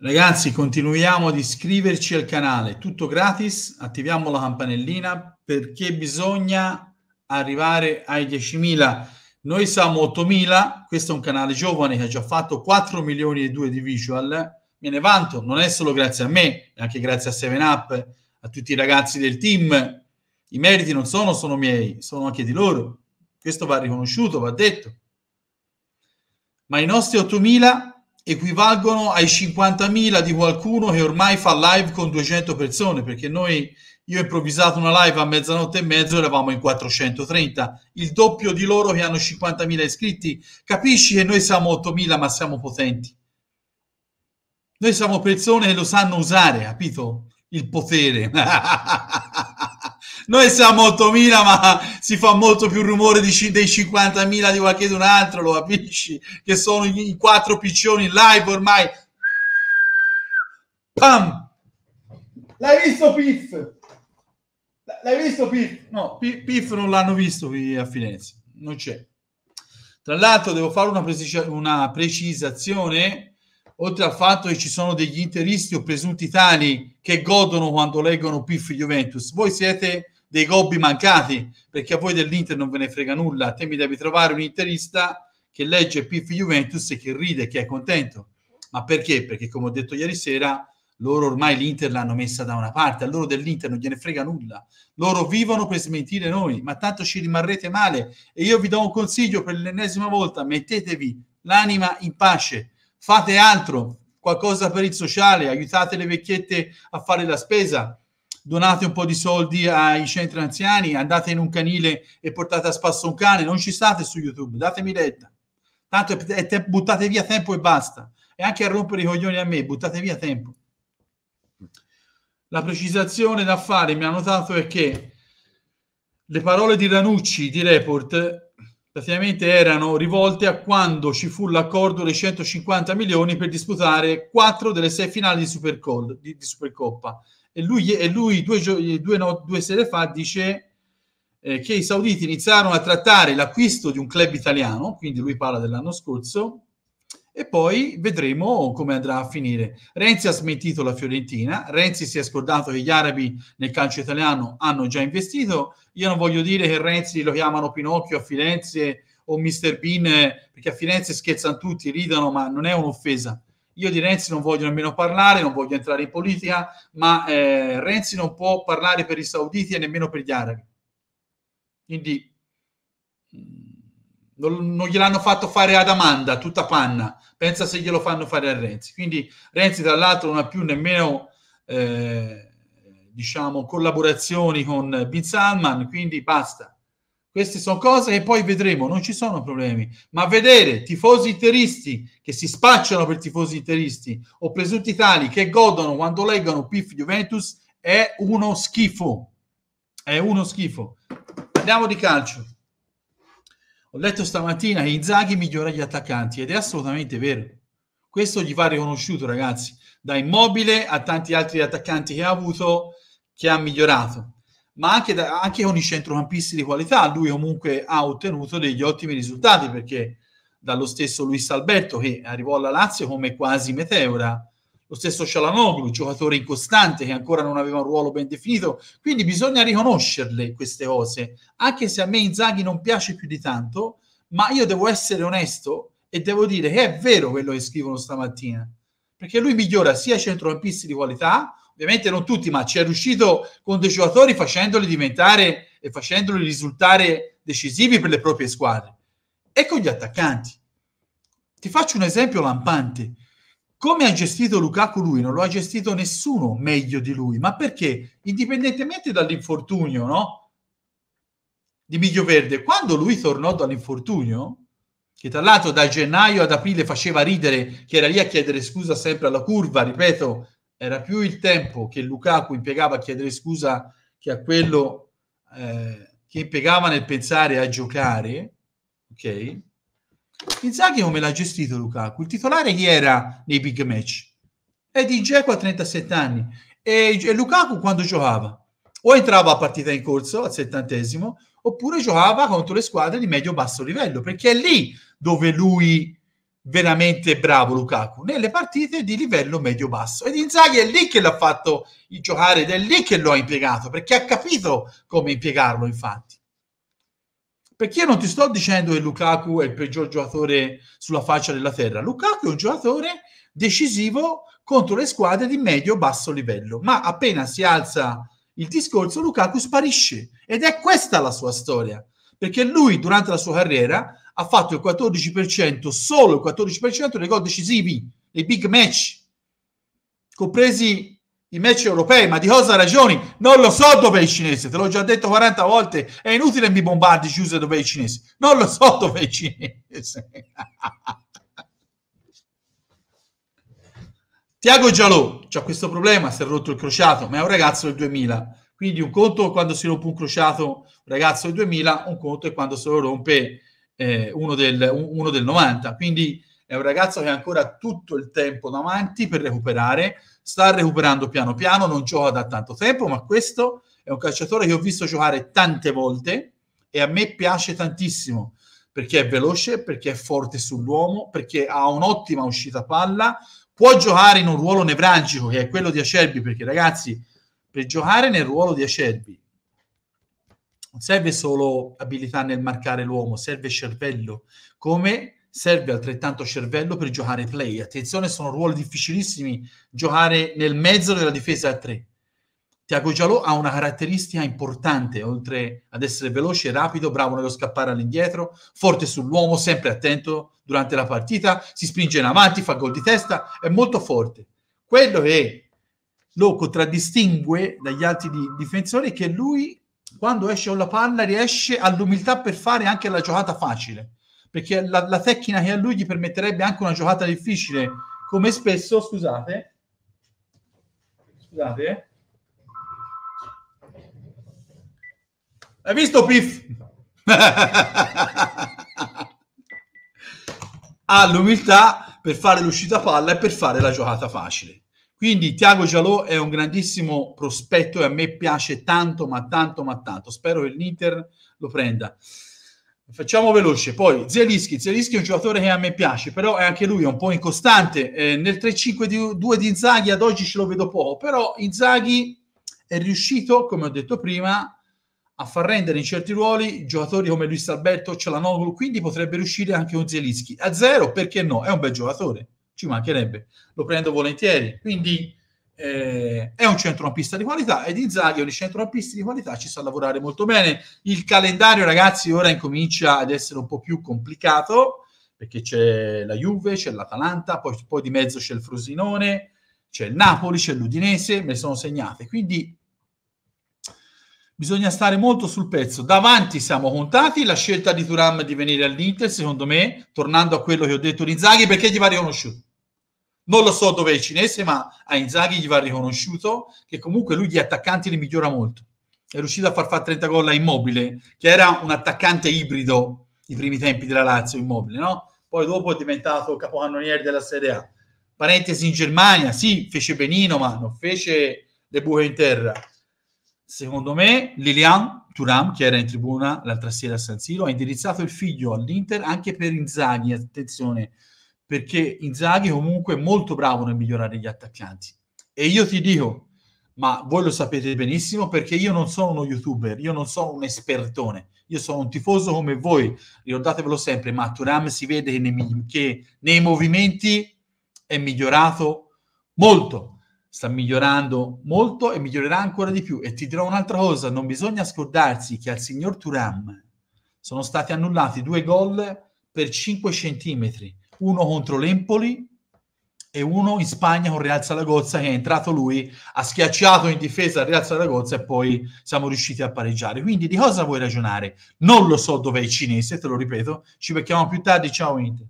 Ragazzi, continuiamo ad iscriverci al canale, tutto gratis, attiviamo la campanellina perché bisogna arrivare ai 10.000. Noi siamo 8.000, questo è un canale giovane che ha già fatto 4 milioni e 2 di visual, me ne vanto, non è solo grazie a me, è anche grazie a 7up, a tutti i ragazzi del team. I meriti non sono solo miei, sono anche di loro. Questo va riconosciuto, va detto. Ma i nostri 8.000 equivalgono ai 50.000 di qualcuno che ormai fa live con 200 persone, perché noi, io ho improvvisato una live a mezzanotte e mezzo, eravamo in 430, il doppio di loro che hanno 50.000 iscritti. Capisci che noi siamo 8.000 ma siamo potenti. Noi siamo persone che lo sanno usare, capito? Il potere. Noi siamo 8.000, ma si fa molto più rumore dei 50.000 di qualche un altro, lo capisci? Che sono i quattro piccioni live ormai. Pam! L'hai visto Piff? L'hai visto Piff? No, Piff non l'hanno visto a Firenze, non c'è. Tra l'altro devo fare una, precis- una precisazione oltre al fatto che ci sono degli interisti o presunti tali che godono quando leggono Piff Juventus. Voi siete dei gobbi mancati, perché a voi dell'Inter non ve ne frega nulla, a te mi devi trovare un interista che legge PF Juventus e che ride, che è contento. Ma perché? Perché come ho detto ieri sera, loro ormai l'Inter l'hanno messa da una parte, a loro dell'Inter non gliene frega nulla. Loro vivono per smentire noi, ma tanto ci rimarrete male. E io vi do un consiglio per l'ennesima volta, mettetevi l'anima in pace, fate altro, qualcosa per il sociale, aiutate le vecchiette a fare la spesa, donate un po' di soldi ai centri anziani, andate in un canile e portate a spasso un cane, non ci state su YouTube, datemi retta. Tanto è te- buttate via tempo e basta. E anche a rompere i coglioni a me, buttate via tempo. La precisazione da fare, mi ha notato, è che le parole di Ranucci di Report praticamente erano rivolte a quando ci fu l'accordo dei 150 milioni per disputare quattro delle sei finali di, di Supercoppa e lui, e lui due, due, no, due sere fa dice eh, che i sauditi iniziarono a trattare l'acquisto di un club italiano, quindi lui parla dell'anno scorso, e poi vedremo come andrà a finire. Renzi ha smentito la Fiorentina, Renzi si è scordato che gli arabi nel calcio italiano hanno già investito, io non voglio dire che Renzi lo chiamano Pinocchio a Firenze o Mr. Bean, eh, perché a Firenze scherzano tutti, ridono, ma non è un'offesa. Io di Renzi non voglio nemmeno parlare, non voglio entrare in politica, ma eh, Renzi non può parlare per i sauditi e nemmeno per gli arabi. Quindi mm, non, non gliel'hanno fatto fare ad Amanda, tutta panna. Pensa se glielo fanno fare a Renzi. Quindi Renzi, tra l'altro, non ha più nemmeno... Eh, diciamo, collaborazioni con Bin Salman, quindi basta. Queste sono cose che poi vedremo, non ci sono problemi, ma vedere tifosi interisti che si spacciano per tifosi interisti o presunti tali che godono quando leggono PIF Juventus è uno schifo. È uno schifo. Parliamo di calcio. Ho letto stamattina che Inzaghi migliora gli attaccanti ed è assolutamente vero. Questo gli va riconosciuto, ragazzi, da Immobile a tanti altri attaccanti che ha avuto che ha migliorato ma anche, da, anche con i centrocampisti di qualità. Lui comunque ha ottenuto degli ottimi risultati perché dallo stesso Luis Alberto che arrivò alla Lazio come quasi meteora, lo stesso Cialanoglu, giocatore incostante che ancora non aveva un ruolo ben definito, quindi bisogna riconoscerle queste cose, anche se a me Inzaghi non piace più di tanto, ma io devo essere onesto e devo dire che è vero quello che scrivono stamattina, perché lui migliora sia i centrocampisti di qualità, ovviamente non tutti, ma ci è riuscito con dei giocatori facendoli diventare e facendoli risultare decisivi per le proprie squadre. E con gli attaccanti. Ti faccio un esempio lampante. Come ha gestito Lukaku lui? Non lo ha gestito nessuno meglio di lui, ma perché? Indipendentemente dall'infortunio, no? Di Miglio Verde, quando lui tornò dall'infortunio, che tra l'altro da gennaio ad aprile faceva ridere, che era lì a chiedere scusa sempre alla curva, ripeto, era più il tempo che Lukaku impiegava a chiedere scusa che a quello eh, che impiegava nel pensare a giocare, ok? Inzaghi come l'ha gestito Lukaku? Il titolare chi era nei big match? È di Dzeko a 37 anni e, e Lukaku quando giocava? O entrava a partita in corso al settantesimo oppure giocava contro le squadre di medio-basso livello perché è lì dove lui veramente bravo Lukaku nelle partite di livello medio-basso ed Inzaghi è lì che l'ha fatto giocare ed è lì che lo ha impiegato perché ha capito come impiegarlo infatti perché io non ti sto dicendo che Lukaku è il peggior giocatore sulla faccia della terra Lukaku è un giocatore decisivo contro le squadre di medio-basso livello ma appena si alza il discorso Lukaku sparisce ed è questa la sua storia perché lui durante la sua carriera ha fatto il 14%, solo il 14% dei gol decisivi, dei big match, compresi i match europei, ma di cosa ragioni? Non lo so dove è il cinese, te l'ho già detto 40 volte, è inutile mi bombardi Giuseppe, dove è il cinese, non lo so dove è il cinese. Tiago Giallo, c'ha questo problema, si è rotto il crociato, ma è un ragazzo del 2000, quindi un conto è quando si rompe un crociato, un ragazzo del 2000, un conto è quando se lo rompe eh, uno, del, uno del 90. Quindi è un ragazzo che ha ancora tutto il tempo davanti per recuperare, sta recuperando piano piano, non gioca da tanto tempo, ma questo è un calciatore che ho visto giocare tante volte e a me piace tantissimo perché è veloce, perché è forte sull'uomo, perché ha un'ottima uscita palla, può giocare in un ruolo nevralgico che è quello di Acerbi, perché ragazzi, per giocare nel ruolo di Acerbi non serve solo abilità nel marcare l'uomo, serve cervello, come serve altrettanto cervello per giocare play. Attenzione, sono ruoli difficilissimi giocare nel mezzo della difesa a tre. Tiago Giallo ha una caratteristica importante, oltre ad essere veloce, rapido, bravo nello scappare all'indietro, forte sull'uomo, sempre attento durante la partita, si spinge in avanti, fa gol di testa, è molto forte. Quello che lo contraddistingue dagli altri difensori è che lui quando esce con la palla riesce all'umiltà per fare anche la giocata facile, perché la, la tecnica che ha lui gli permetterebbe anche una giocata difficile, come spesso, scusate, scusate, hai visto Piff? ha ah, l'umiltà per fare l'uscita palla e per fare la giocata facile. Quindi Tiago Gialò è un grandissimo prospetto e a me piace tanto, ma tanto, ma tanto. Spero che l'Inter lo prenda. Facciamo veloce. Poi Zelischi. Zelischi è un giocatore che a me piace, però è anche lui un po' incostante. Eh, nel 3-5-2 di Inzaghi ad oggi ce lo vedo poco, però Inzaghi è riuscito, come ho detto prima, a far rendere in certi ruoli giocatori come Luis Alberto, Cialanoglu, quindi potrebbe riuscire anche un Zelischi. A zero, perché no? È un bel giocatore ci mancherebbe, lo prendo volentieri. Quindi eh, è un centrocampista di qualità e di Inzaghi ogni centrocampista di qualità ci sa lavorare molto bene. Il calendario, ragazzi, ora incomincia ad essere un po' più complicato perché c'è la Juve, c'è l'Atalanta, poi, poi di mezzo c'è il Frosinone, c'è il Napoli, c'è l'Udinese, me le sono segnate. Quindi bisogna stare molto sul pezzo. Davanti siamo contati, la scelta di Turam di venire all'Inter, secondo me, tornando a quello che ho detto di Zaghi, perché gli va riconosciuto non lo so dove è il cinese, ma a Inzaghi gli va riconosciuto che comunque lui gli attaccanti li migliora molto. È riuscito a far fare 30 gol a Immobile, che era un attaccante ibrido i primi tempi della Lazio, Immobile, no? Poi dopo è diventato capocannoniere della Serie A. Parentesi in Germania, sì, fece benino, ma non fece le buche in terra. Secondo me, Lilian Turam, che era in tribuna l'altra sera a San Siro, ha indirizzato il figlio all'Inter anche per Inzaghi, attenzione, perché Inzaghi comunque è molto bravo nel migliorare gli attaccanti. E io ti dico, ma voi lo sapete benissimo perché io non sono uno youtuber, io non sono un espertone, io sono un tifoso come voi, ricordatevelo sempre, ma Turam si vede che nei, che nei movimenti è migliorato molto, sta migliorando molto e migliorerà ancora di più. E ti dirò un'altra cosa, non bisogna scordarsi che al signor Turam sono stati annullati due gol per 5 centimetri uno contro l'Empoli e uno in Spagna con Real Zaragoza che è entrato lui, ha schiacciato in difesa Real Zaragoza e poi siamo riusciti a pareggiare. Quindi di cosa vuoi ragionare? Non lo so dov'è il cinese, te lo ripeto, ci becchiamo più tardi, ciao Inter.